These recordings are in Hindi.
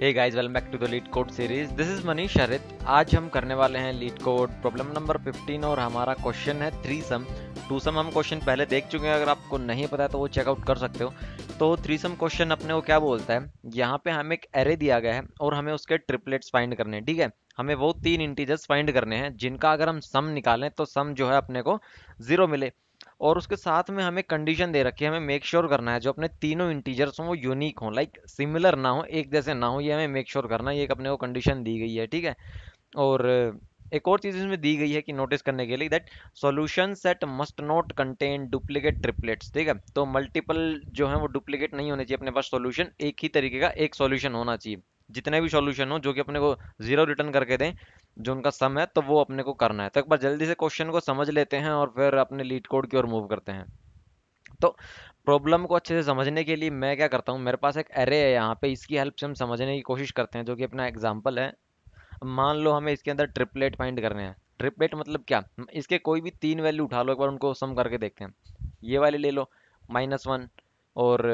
hey guys welcome back to the LeetCode series this is Manish Harit आज हम करने वाले हैं लीड कोड प्रॉब्लम नंबर 15 और हमारा क्वेश्चन है थ्री सम टू सम हम क्वेश्चन पहले देख चुके हैं अगर आपको नहीं पता है तो वो चेकआउट कर सकते हो तो थ्री सम क्वेश्चन अपने को क्या बोलता है यहाँ पे हमें एक एरे दिया गया है और हमें उसके ट्रिपलेट्स फाइंड करने हैं ठीक है हमें वो तीन इंटीजर्स फाइंड करने हैं जिनका अगर हम सम निकालें तो सम जो है अपने को जीरो मिले और उसके साथ में हमें कंडीशन दे रखी है हमें मेक श्योर sure करना है जो अपने तीनों इंटीजर्स हों वो यूनिक हों लाइक सिमिलर ना हो एक जैसे ना हो ये हमें मेक श्योर sure करना है ये अपने को कंडीशन दी गई है ठीक है और एक और चीज़ इसमें दी गई है कि नोटिस करने के लिए that solution set must not contain duplicate triplets ठीक है तो मल्टीपल जो है वो डुप्लीकेट नहीं होने चाहिए अपने पास सॉल्यूशन एक ही तरीके का एक सॉल्यूशन होना चाहिए जितने भी सॉल्यूशन हो जो कि अपने को जीरो रिटर्न करके दें जो उनका सम है तो वो अपने को करना है तो एक बार जल्दी से क्वेश्चन को समझ लेते हैं और फिर अपने लीड कोड की ओर मूव करते हैं तो प्रॉब्लम को अच्छे से समझने के लिए मैं क्या करता हूँ मेरे पास एक एरे है यहाँ पे इसकी हेल्प से हम समझने की कोशिश करते हैं जो कि अपना एग्जाम्पल है मान लो हमें इसके अंदर ट्रिपलेट फाइंड करने हैं ट्रिपलेट मतलब क्या इसके कोई भी तीन वैल्यू उठा लो एक बार उनको सम करके देखते हैं ये वाले ले लो माइनस वन और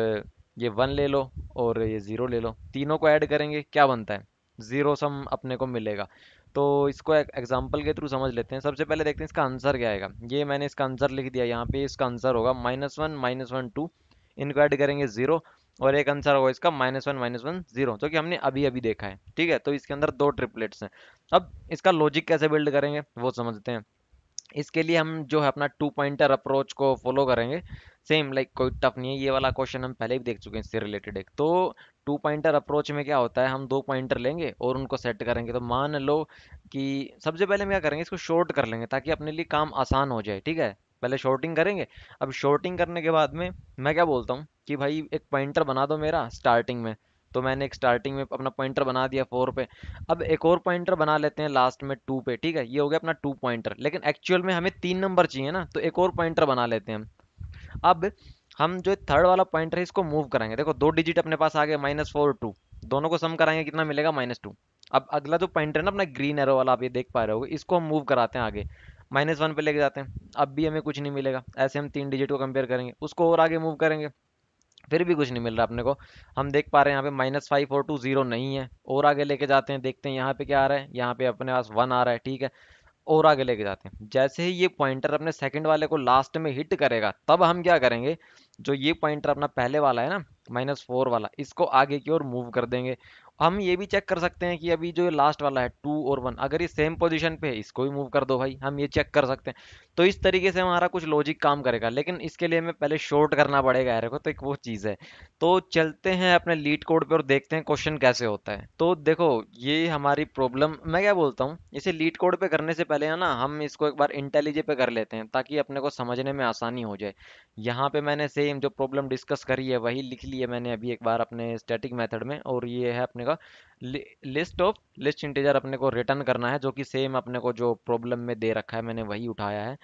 ये वन ले लो और ये ज़ीरो ले लो तीनों को ऐड करेंगे क्या बनता है ज़ीरो सम अपने को मिलेगा तो इसको एग्जाम्पल के थ्रू समझ लेते हैं सबसे पहले देखते हैं इसका आंसर क्या आएगा ये मैंने इसका आंसर लिख दिया यहाँ पे इसका आंसर होगा minus one minus one two इनको ऐड करेंगे ज़ीरो और एक आंसर होगा इसका minus one minus one zero जो कि हमने अभी अभी देखा है ठीक है तो इसके अंदर दो ट्रिपलेट्स हैं अब इसका लॉजिक कैसे बिल्ड करेंगे वो समझते हैं इसके लिए हम जो है अपना टू पॉइंटर अप्रोच को फॉलो करेंगे सेम लाइक कोई टफ नहीं है ये वाला क्वेश्चन हम पहले भी देख चुके हैं इससे रिलेटेड एक तो टू पॉइंटर अप्रोच में क्या होता है हम दो पॉइंटर लेंगे और उनको सेट करेंगे तो मान लो कि सबसे पहले हम क्या करेंगे इसको शॉर्ट कर लेंगे ताकि अपने लिए काम आसान हो जाए ठीक है पहले शॉर्टिंग करेंगे अब शॉर्टिंग करने के बाद में मैं क्या बोलता हूँ कि भाई एक पॉइंटर बना दो मेरा स्टार्टिंग में तो मैंने एक स्टार्टिंग में अपना पॉइंटर बना दिया फोर पे अब एक और पॉइंटर बना लेते हैं लास्ट में टू पे ठीक है ये हो गया अपना टू पॉइंटर लेकिन एक्चुअल में हमें तीन नंबर चाहिए ना तो एक और पॉइंटर बना लेते हैं अब हम जो थर्ड वाला पॉइंटर है इसको मूव कराएंगे देखो दो डिजिट अपने पास आ गए माइनस फोर टू दोनों को सम कराएंगे कितना मिलेगा माइनस टू अब अगला जो पॉइंटर है ना अपना ग्रीन एरो वाला आप ये देख पा रहे हो इसको हम मूव कराते हैं आगे माइनस वन पर लेके जाते हैं अब भी हमें कुछ नहीं मिलेगा ऐसे हम तीन डिजिट को कंपेयर करेंगे उसको और आगे मूव करेंगे फिर भी कुछ नहीं मिल रहा अपने को हम देख पा रहे हैं यहाँ पे minus five four two zero नहीं है और आगे लेके जाते हैं देखते हैं यहाँ पे क्या आ रहा है यहाँ पे अपने पास वन आ रहा है ठीक है और आगे लेके जाते हैं जैसे ही ये पॉइंटर अपने सेकंड वाले को लास्ट में हिट करेगा तब हम क्या करेंगे जो ये पॉइंटर अपना पहले वाला है ना माइनस फोर वाला इसको आगे की ओर मूव कर देंगे हम ये भी चेक कर सकते हैं कि अभी जो लास्ट वाला है टू और वन अगर ये सेम पोजीशन पे है इसको भी मूव कर दो भाई हम ये चेक कर सकते हैं तो इस तरीके से हमारा कुछ लॉजिक काम करेगा लेकिन इसके लिए हमें पहले शॉर्ट करना पड़ेगा एरे को तो एक वो चीज़ है तो चलते हैं अपने लीड कोड पर और देखते हैं क्वेश्चन कैसे होता है तो देखो ये हमारी प्रॉब्लम मैं क्या बोलता हूँ इसे लीड कोड पर करने से पहले है ना हम इसको एक बार इंटेलिजे पे कर लेते हैं ताकि अपने को समझने में आसानी हो जाए यहाँ पर मैंने सेम जो प्रॉब्लम डिस्कस करी है वही लिख ली है मैंने अभी एक बार अपने स्टेटिक मैथड में और ये है अपने जाएगा लिस्ट ऑफ लिस्ट इंटीजर अपने को रिटर्न करना है जो कि सेम अपने को जो प्रॉब्लम में दे रखा है मैंने वही उठाया है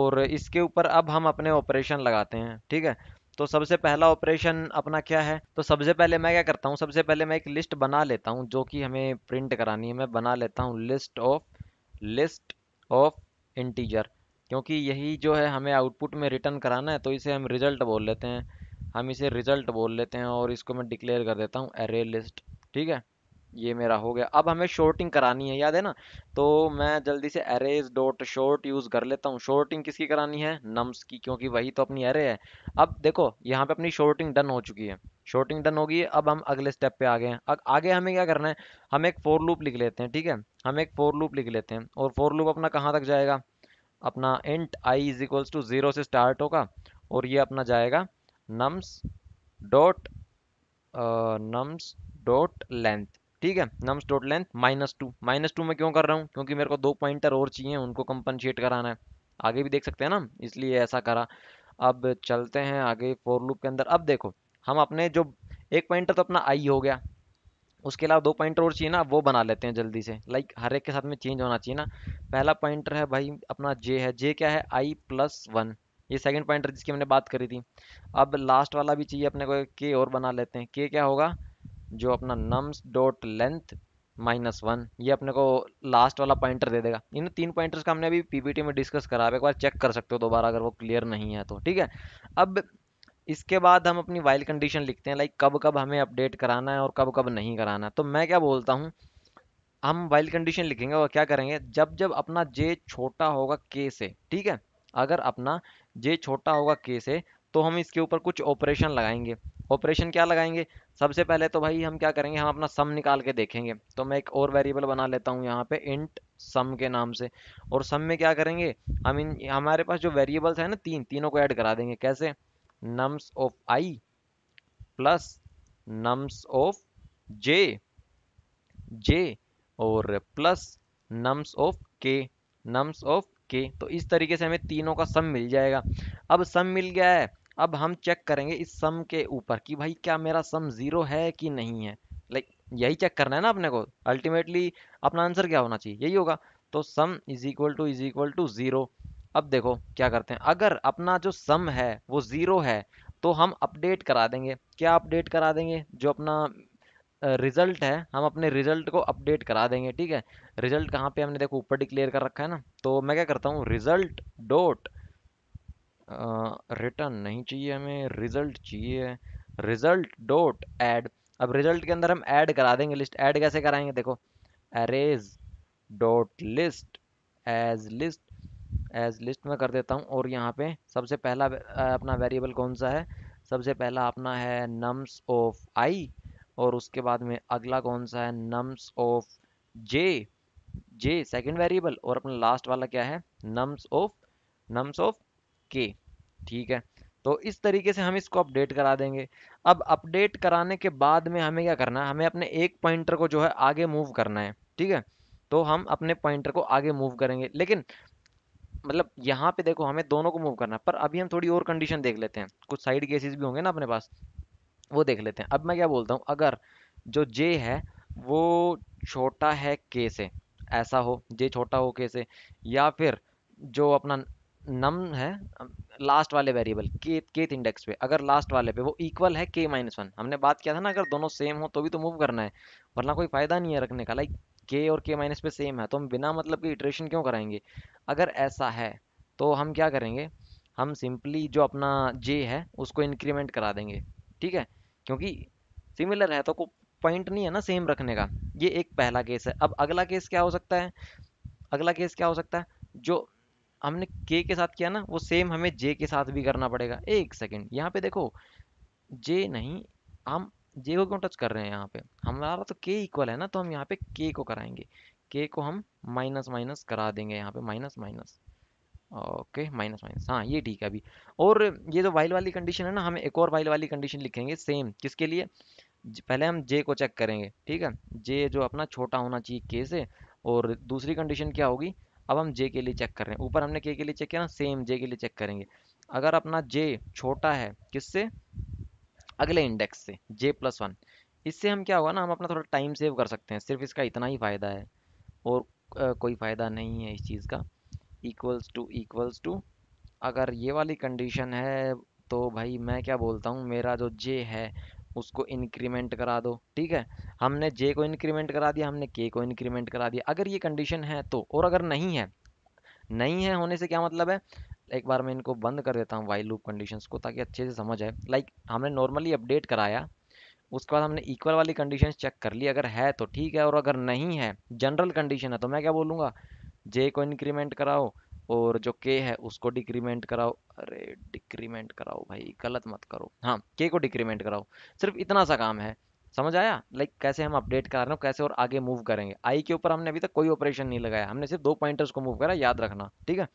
और इसके ऊपर अब हम अपने ऑपरेशन लगाते हैं ठीक है तो सबसे पहला ऑपरेशन अपना क्या है तो सबसे पहले मैं क्या करता हूँ सबसे पहले मैं एक लिस्ट बना लेता हूँ जो कि हमें प्रिंट करानी है मैं बना लेता हूँ list of list of integer क्योंकि यही जो है हमें आउटपुट में रिटर्न कराना है तो इसे हम रिजल्ट बोल लेते हैं हम इसे रिजल्ट बोल लेते हैं और इसको मैं डिक्लेयर कर देता हूँ एरे लिस्ट ठीक है ये मेरा हो गया अब हमें शॉर्टिंग करानी है याद है ना तो मैं जल्दी से एरेज डॉट शॉर्ट यूज़ कर लेता हूँ शॉर्टिंग किसकी करानी है नम्स की क्योंकि वही तो अपनी एरे है अब देखो यहाँ पे अपनी शॉर्टिंग डन हो चुकी है शॉर्टिंग डन होगी अब हम अगले स्टेप पे आ गए हैं अब आगे हमें क्या करना है हम एक फोर लूप लिख लेते हैं ठीक है हम एक फोर लूप लिख लेते हैं और फोर लूप अपना कहाँ तक जाएगा अपना int i is equals to zero से स्टार्ट होगा और ये अपना जाएगा nums dot nums dot length ठीक है nums dot length minus two minus two में क्यों कर रहा हूँ क्योंकि मेरे को दो पॉइंटर और चाहिए उनको कंपनशेट कराना है आगे भी देख सकते हैं ना इसलिए ऐसा करा अब चलते हैं आगे फोर लूप के अंदर अब देखो हम अपने जो एक पॉइंटर तो अपना आई हो गया उसके अलावा दो पॉइंटर और चाहिए ना वो बना लेते हैं जल्दी से लाइक हर एक के साथ में चेंज होना चाहिए ना पहला पॉइंटर है भाई अपना जे है जे क्या है आई प्लस वन ये सेकंड पॉइंटर जिसकी हमने बात करी थी अब लास्ट वाला भी चाहिए अपने को के और बना लेते हैं के क्या होगा जो अपना nums dot length minus one ये अपने को लास्ट वाला पॉइंटर दे देगा इन तीन पॉइंटर्स का हमने अभी पीपीटी में डिस्कस करा आप एक बार चेक कर सकते हो दोबारा अगर वो क्लियर नहीं है तो ठीक है अब इसके बाद हम अपनी वाइल कंडीशन लिखते हैं लाइक कब कब हमें अपडेट कराना है और कब कब नहीं कराना है तो मैं क्या बोलता हूँ हम वाइल कंडीशन लिखेंगे और क्या करेंगे जब जब अपना जे छोटा होगा के से ठीक है अगर अपना जे छोटा होगा के से तो हम इसके ऊपर कुछ ऑपरेशन लगाएंगे ऑपरेशन क्या लगाएंगे सबसे पहले तो भाई हम क्या करेंगे हम अपना सम निकाल के देखेंगे तो मैं एक और वेरिएबल बना लेता हूँ यहाँ पे इंट सम के नाम से और सम में क्या करेंगे हम इन हमारे पास जो वेरिएबल्स हैं ना तीन तीनों को ऐड करा देंगे कैसे nums of i plus nums of j j और plus nums of k nums of k तो इस तरीके से हमें तीनों का सम मिल जाएगा अब सम मिल गया है अब हम चेक करेंगे इस सम के ऊपर कि भाई क्या मेरा सम ज़ीरो है कि नहीं है लाइक यही चेक करना है ना अपने को अल्टीमेटली अपना आंसर क्या होना चाहिए यही होगा तो sum is equal to is equal to zero अब देखो क्या करते हैं अगर अपना जो सम है वो ज़ीरो है तो हम अपडेट करा देंगे क्या अपडेट करा देंगे जो अपना रिजल्ट है हम अपने रिजल्ट को अपडेट करा देंगे ठीक है रिजल्ट कहाँ पे हमने देखो ऊपर डिक्लेयर कर रखा है ना तो मैं क्या करता हूँ रिजल्ट डॉट रिटर्न नहीं चाहिए हमें रिजल्ट चाहिए रिजल्ट डॉट ऐड अब रिजल्ट के अंदर हम ऐड करा देंगे लिस्ट ऐड कैसे कराएंगे देखो arrays dot list as list as list में कर देता हूँ और यहाँ पे सबसे पहला अपना वेरिएबल कौन सा है सबसे पहला अपना है नम्स ऑफ आई और उसके बाद में अगला कौन सा है nums of j j second variable और अपना लास्ट वाला क्या है नम्स ऑफ नम्स ऑफ के ठीक है तो इस तरीके से हम इसको अपडेट करा देंगे अब अपडेट कराने के बाद में हमें क्या करना है हमें अपने एक पॉइंटर को जो है आगे मूव करना है ठीक है तो हम अपने पॉइंटर को आगे मूव करेंगे लेकिन मतलब यहाँ पे देखो हमें दोनों को मूव करना है पर अभी हम थोड़ी और कंडीशन देख लेते हैं कुछ साइड केसेस भी होंगे ना अपने पास वो देख लेते हैं अब मैं क्या बोलता हूँ अगर जो जे है वो छोटा है के से ऐसा हो जे छोटा हो के से या फिर जो अपना नम है लास्ट वाले वेरिएबल के केथ इंडेक्स पे अगर लास्ट वाले पे वो इक्वल है के माइनस वन हमने बात किया था ना अगर दोनों सेम हो तो भी तो मूव करना है वरना कोई फ़ायदा नहीं है रखने का लाइक के और के माइनस पे सेम है तो हम बिना मतलब के इटरेशन क्यों कराएंगे अगर ऐसा है तो हम क्या करेंगे हम सिंपली जो अपना जे है उसको इंक्रीमेंट करा देंगे ठीक है क्योंकि सिमिलर है तो को पॉइंट नहीं है ना सेम रखने का ये एक पहला केस है अब अगला केस क्या हो सकता है अगला केस क्या हो सकता है जो हमने के के साथ किया ना वो सेम हमें जे के साथ भी करना पड़ेगा एक सेकेंड यहाँ पे देखो जे नहीं हम जे को क्यों टच कर रहे हैं यहाँ पे हमारा तो के इक्वल है ना तो हम यहाँ पे के को कराएंगे के को हम माइनस माइनस करा देंगे यहाँ पे minus minus okay minus minus हाँ ये ठीक है अभी और ये जो वाइल वाली कंडीशन है ना हम एक और वाइल वाली कंडीशन लिखेंगे सेम किसके लिए पहले हम जे को चेक करेंगे ठीक है जे जो अपना छोटा होना चाहिए के से और दूसरी कंडीशन क्या होगी अब हम जे के लिए चेक कर रहे हैं ऊपर हमने के के लिए चेक किया ना सेम जे के लिए चेक करेंगे अगर अपना जे छोटा है किससे अगले इंडेक्स से जे प्लस वन इससे हम क्या हुआ ना हम अपना थोड़ा टाइम सेव कर सकते हैं सिर्फ इसका इतना ही फ़ायदा है और आ, कोई फ़ायदा नहीं है इस चीज़ का इक्वल्स टू इक्वल्स टू अगर ये वाली कंडीशन है तो भाई मैं क्या बोलता हूँ मेरा जो जे है उसको इंक्रीमेंट करा दो ठीक है हमने जे को इंक्रीमेंट करा दिया हमने के को इंक्रीमेंट करा दिया अगर ये कंडीशन है तो और अगर नहीं है नहीं है होने से क्या मतलब है एक बार मैं इनको बंद कर देता हूँ वाई लूप कंडीशंस को ताकि अच्छे से समझ आए लाइक हमने नॉर्मली अपडेट कराया उसके बाद हमने इक्वल वाली कंडीशंस चेक कर ली अगर है तो ठीक है और अगर नहीं है जनरल कंडीशन है तो मैं क्या बोलूँगा जे को इंक्रीमेंट कराओ और जो के है उसको डिक्रीमेंट कराओ अरे डिक्रीमेंट कराओ भाई गलत मत करो हाँ के को डिक्रीमेंट कराओ सिर्फ इतना सा काम है समझ आया लाइक like, कैसे हम अपडेट करा रहे हो कैसे और आगे मूव करेंगे आई के ऊपर हमने अभी तक कोई ऑपरेशन नहीं लगाया हमने सिर्फ दो पॉइंटर्स को मूव करा याद रखना ठीक है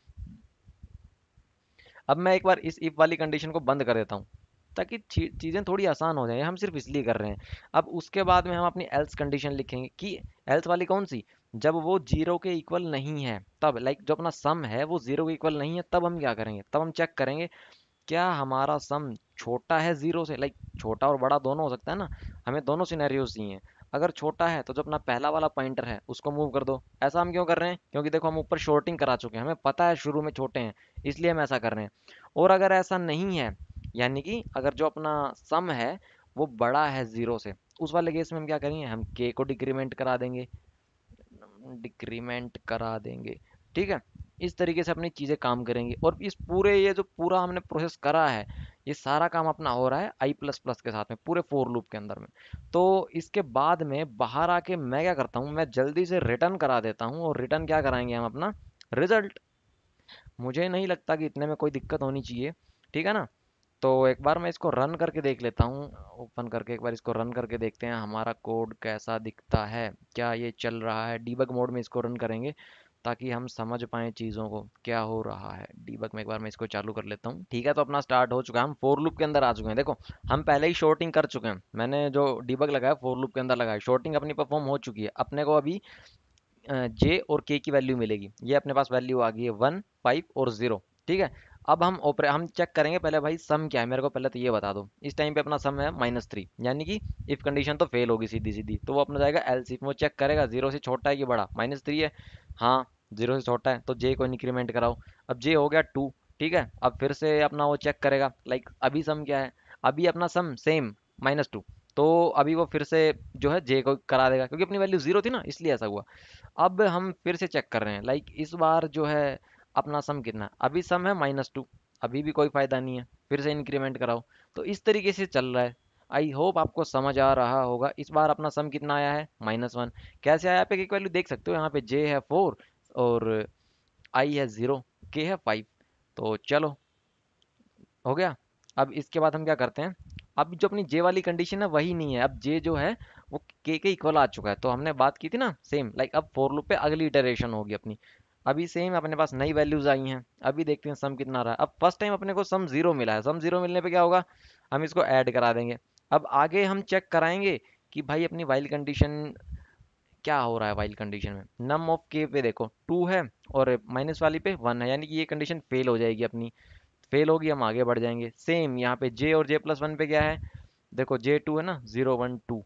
अब मैं एक बार इस इफ वाली कंडीशन को बंद कर देता हूँ ताकि चीज़ें थोड़ी आसान हो जाए हम सिर्फ इसलिए कर रहे हैं अब उसके बाद में हम अपनी एल्स कंडीशन लिखेंगे कि एल्स वाली कौन सी जब वो जीरो के इक्वल नहीं है तब लाइक like, जो अपना सम है वो जीरो के इक्वल नहीं है तब हम क्या करेंगे तब हम चेक करेंगे क्या हमारा सम छोटा है जीरो से लाइक like, छोटा और बड़ा दोनों हो सकता है ना हमें दोनों सिनेरियोज हैं अगर छोटा है तो जो अपना पहला वाला पॉइंटर है उसको मूव कर दो ऐसा हम क्यों कर रहे हैं क्योंकि देखो हम ऊपर शॉर्टिंग करा चुके हैं हमें पता है शुरू में छोटे हैं इसलिए हम ऐसा कर रहे हैं और अगर ऐसा नहीं है यानी कि अगर जो अपना सम है वो बड़ा है ज़ीरो से उस वाले केस में हम क्या करेंगे हम के को डिक्रीमेंट करा देंगे डिक्रीमेंट करा देंगे ठीक है इस तरीके से अपनी चीज़ें काम करेंगी और इस पूरे ये जो पूरा हमने प्रोसेस करा है ये सारा काम अपना हो रहा है आई प्लस प्लस के साथ में पूरे फोर लूप के अंदर में तो इसके बाद में बाहर आके मैं क्या करता हूँ मैं जल्दी से रिटर्न करा देता हूँ और रिटर्न क्या कराएंगे हम अपना रिजल्ट मुझे नहीं लगता कि इतने में कोई दिक्कत होनी चाहिए ठीक है ना तो एक बार मैं इसको रन करके देख लेता हूँ ओपन करके एक बार इसको रन करके देखते हैं हमारा कोड कैसा दिखता है क्या ये चल रहा है डीबग मोड में इसको रन करेंगे ताकि हम समझ पाएँ चीज़ों को क्या हो रहा है डीबक में एक बार मैं इसको चालू कर लेता हूँ ठीक है तो अपना स्टार्ट हो चुका है हम फोर लूप के अंदर आ चुके हैं देखो हम पहले ही शॉर्टिंग कर चुके हैं मैंने जो डीबक लगाया फोर लूप के अंदर लगाया शॉर्टिंग अपनी परफॉर्म हो चुकी है अपने को अभी जे और के की वैल्यू मिलेगी ये अपने पास वैल्यू आ गई है वन फाइव और ज़ीरो ठीक है अब हम ऑपरे हम चेक करेंगे पहले भाई सम क्या है मेरे को पहले तो ये बता दो इस टाइम पे अपना सम है माइनस थ्री यानी कि इफ कंडीशन तो फेल होगी सीधी सीधी तो वो अपना जाएगा एल सी वो चेक करेगा जीरो से छोटा है कि बड़ा माइनस थ्री है हाँ जीरो से छोटा है तो जे को इंक्रीमेंट कराओ अब जे हो गया टू ठीक है अब फिर से अपना वो चेक करेगा लाइक अभी सम क्या है अभी अपना सम सेम माइनस टू तो अभी वो फिर से जो है जे को करा देगा क्योंकि अपनी वैल्यू जीरो थी ना इसलिए ऐसा हुआ अब हम फिर से चेक कर रहे हैं लाइक इस बार जो है अपना सम कितना अभी सम है माइनस टू अभी भी कोई फायदा नहीं है फिर से इंक्रीमेंट कराओ तो इस तरीके से चल रहा है आई होप आपको समझ आ रहा होगा इस बार अपना सम कितना आया है माइनस वन कैसे आया आप एक वैल्यू देख सकते हो यहाँ पे जे है फोर और आई है ज़ीरो के है फाइव तो चलो हो गया अब इसके बाद हम क्या करते हैं अब जो अपनी जे वाली कंडीशन है वही नहीं है अब जे जो है वो के के इक्वल आ चुका है तो हमने बात की थी ना सेम लाइक अब फोर लूप पे अगली इटरेशन होगी अपनी अभी सेम अपने पास नई वैल्यूज आई हैं अभी देखते हैं सम कितना रहा अब फर्स्ट टाइम अपने को सम जीरो मिला है सम जीरो मिलने पे क्या होगा हम इसको ऐड करा देंगे अब आगे हम चेक कराएंगे कि भाई अपनी वाइल कंडीशन क्या हो रहा है वाइल कंडीशन में नम ऑफ के पे देखो टू है और माइनस वाली पे वन है यानी कि ये कंडीशन फेल हो जाएगी अपनी फेल होगी हम आगे बढ़ जाएंगे सेम यहाँ पे जे और जे प्लस वन पे क्या है देखो जे टू है ना जीरो वन टू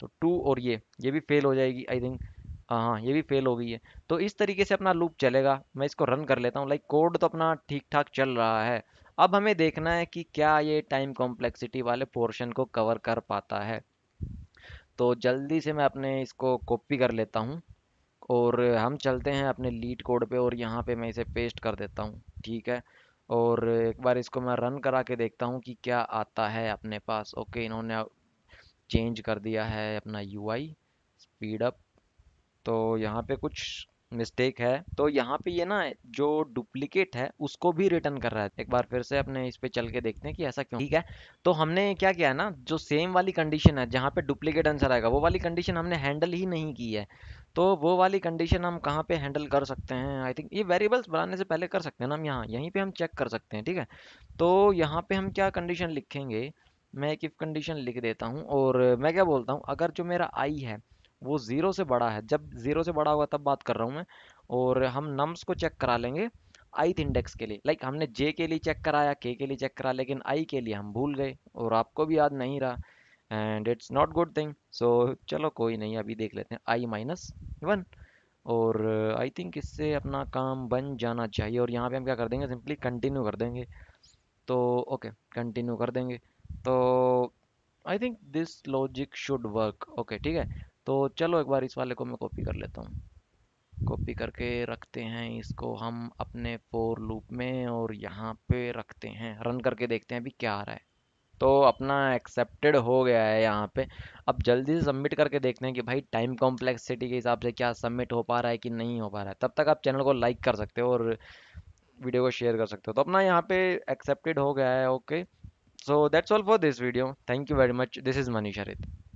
तो टू और ये ये भी फेल हो जाएगी आई थिंक हाँ, हाँ ये भी फेल हो गई है तो इस तरीके से अपना लूप चलेगा मैं इसको रन कर लेता हूँ लाइक कोड तो अपना ठीक ठाक चल रहा है अब हमें देखना है कि क्या ये टाइम कॉम्प्लेक्सिटी वाले पोर्शन को कवर कर पाता है तो जल्दी से मैं अपने इसको कॉपी कर लेता हूँ और हम चलते हैं अपने लीड कोड पे और यहाँ पे मैं इसे पेस्ट कर देता हूँ ठीक है और एक बार इसको मैं रन करा के देखता हूँ कि क्या आता है अपने पास ओके इन्होंने चेंज कर दिया है अपना यू स्पीड अप तो यहाँ पे कुछ मिस्टेक है तो यहाँ पे ये ना जो डुप्लीकेट है उसको भी रिटर्न कर रहा है एक बार फिर से अपने इस पे चल के देखते हैं कि ऐसा क्यों ठीक है तो हमने क्या किया है ना जो सेम वाली कंडीशन है जहाँ पे डुप्लीकेट आंसर आएगा वो वाली कंडीशन हमने हैंडल ही नहीं की है तो वो वाली कंडीशन हम कहाँ पे हैंडल कर सकते हैं आई थिंक ये वेरिएबल्स बनाने से पहले कर सकते हैं ना हम यहाँ यहीं पर हम चेक कर सकते हैं ठीक है तो यहाँ पर हम क्या कंडीशन लिखेंगे मैं एक इफ़ कंडीशन लिख देता हूँ और मैं क्या बोलता हूँ अगर जो मेरा आई है वो ज़ीरो से बड़ा है जब ज़ीरो से बड़ा होगा तब बात कर रहा हूँ मैं और हम नम्स को चेक करा लेंगे आईथ इंडेक्स के लिए लाइक हमने जे के लिए चेक कराया के के लिए चेक करा लेकिन आई के लिए हम भूल गए और आपको भी याद नहीं रहा and it's not good thing so चलो कोई नहीं अभी देख लेते हैं आई माइनस वन और आई थिंक इससे अपना काम बन जाना चाहिए और यहाँ पे हम क्या कर देंगे सिंपली कंटिन्यू कर देंगे तो ओके कंटिन्यू कर देंगे तो I think this logic should work okay ठीक है तो चलो एक बार इस वाले को मैं कॉपी कर लेता हूँ कॉपी करके रखते हैं इसको हम अपने फोर लूप में और यहाँ पे रखते हैं रन करके देखते हैं अभी क्या आ रहा है तो अपना एक्सेप्टेड हो गया है यहाँ पे अब जल्दी से सबमिट करके देखते हैं कि भाई टाइम कॉम्प्लेक्सिटी के हिसाब से क्या सबमिट हो पा रहा है कि नहीं हो पा रहा है तब तक आप चैनल को लाइक कर सकते हो और वीडियो को शेयर कर सकते हो तो अपना यहाँ पे एक्सेप्टेड हो गया है okay so that's all for this video thank you very much this is Manish रेत